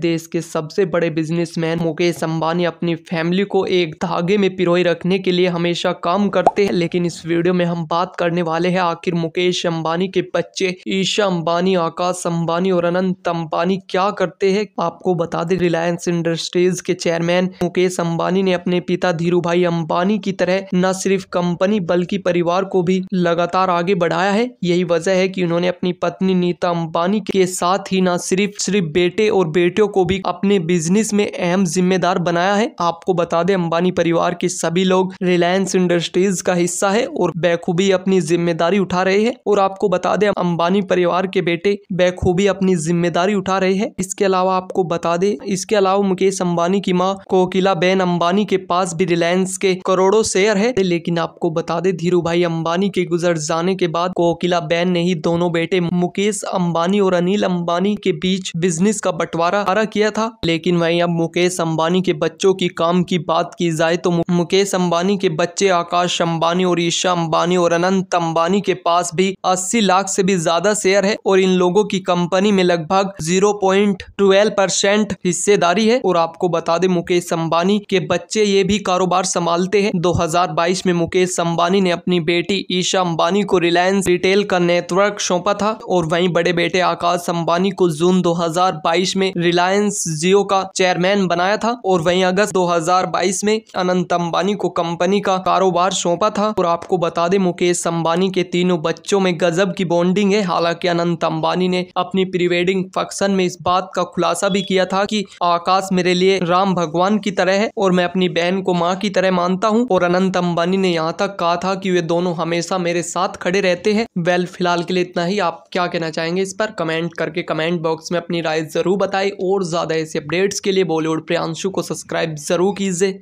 देश के सबसे बड़े बिजनेसमैन मुकेश अंबानी अपनी फैमिली को एक धागे में पिरोए रखने के लिए हमेशा काम करते हैं लेकिन इस वीडियो में हम बात करने वाले हैं आखिर मुकेश अंबानी के बच्चे ईशा अंबानी आकाश अंबानी और अनंत अंबानी क्या करते हैं आपको बता दें रिलायंस इंडस्ट्रीज के चेयरमैन मुकेश अंबानी ने अपने पिता धीरू भाई अंबानी की तरह न सिर्फ कंपनी बल्कि परिवार को भी लगातार आगे बढ़ाया है यही वजह है की उन्होंने अपनी पत्नी नीता अंबानी के साथ ही न सिर्फ सिर्फ बेटे और बेटियों को भी अपने बिजनेस में अहम जिम्मेदार बनाया है आपको बता दें अंबानी परिवार के सभी लोग रिलायंस इंडस्ट्रीज का हिस्सा है और बेखूबी अपनी जिम्मेदारी उठा रहे हैं और आपको बता दें अंबानी परिवार के बेटे बेखूबी अपनी जिम्मेदारी उठा रहे हैं इसके अलावा आपको बता दें इसके अलावा मुकेश अंबानी की माँ कोकिला बेन अंबानी के पास भी रिलायंस के करोड़ों शेयर है लेकिन आपको बता दें धीरू भाई अंबानी के गुजर जाने के बाद कोकिला बेन ने ही दोनों बेटे मुकेश अंबानी और अनिल अंबानी के बीच बिजनेस का बंटवारा इशारा किया था लेकिन वहीं अब मुकेश अंबानी के बच्चों की काम की बात की जाए तो मुकेश अंबानी के बच्चे आकाश अंबानी और ईशा अंबानी और अनंत अंबानी के पास भी 80 लाख से भी ज्यादा शेयर है और इन लोगों की कंपनी में लगभग 0.12 परसेंट हिस्सेदारी है और आपको बता दे मुकेश अंबानी के बच्चे ये भी कारोबार संभालते हैं दो में मुकेश अंबानी ने अपनी बेटी ईशा अंबानी को रिलायंस रिटेल का नेटवर्क सौंपा था और वहीं बड़े बेटे आकाश अंबानी को जून 2022 में रिलायंस रिलायंस जियो का चेयरमैन बनाया था और वहीं अगस्त 2022 में अनंत अंबानी को कंपनी का कारोबार सौंपा था और आपको बता दें मुकेश अंबानी के तीनों बच्चों में गजब की बॉन्डिंग है हालांकि अनंत अंबानी ने अपनी प्री वेडिंग फंक्शन में इस बात का खुलासा भी किया था कि आकाश मेरे लिए राम भगवान की तरह है और मैं अपनी बहन को माँ की तरह मानता हूँ और अनंत अंबानी ने यहाँ तक कहा था की वे दोनों हमेशा मेरे साथ खड़े रहते हैं वेल फिलहाल के लिए इतना ही आप क्या कहना चाहेंगे इस पर कमेंट करके कमेंट बॉक्स में अपनी राय जरूर बताएं और और ज़्यादा ऐसे अपडेट्स के लिए बॉलीवुड प्रियांशु को सब्सक्राइब ज़रूर कीजिए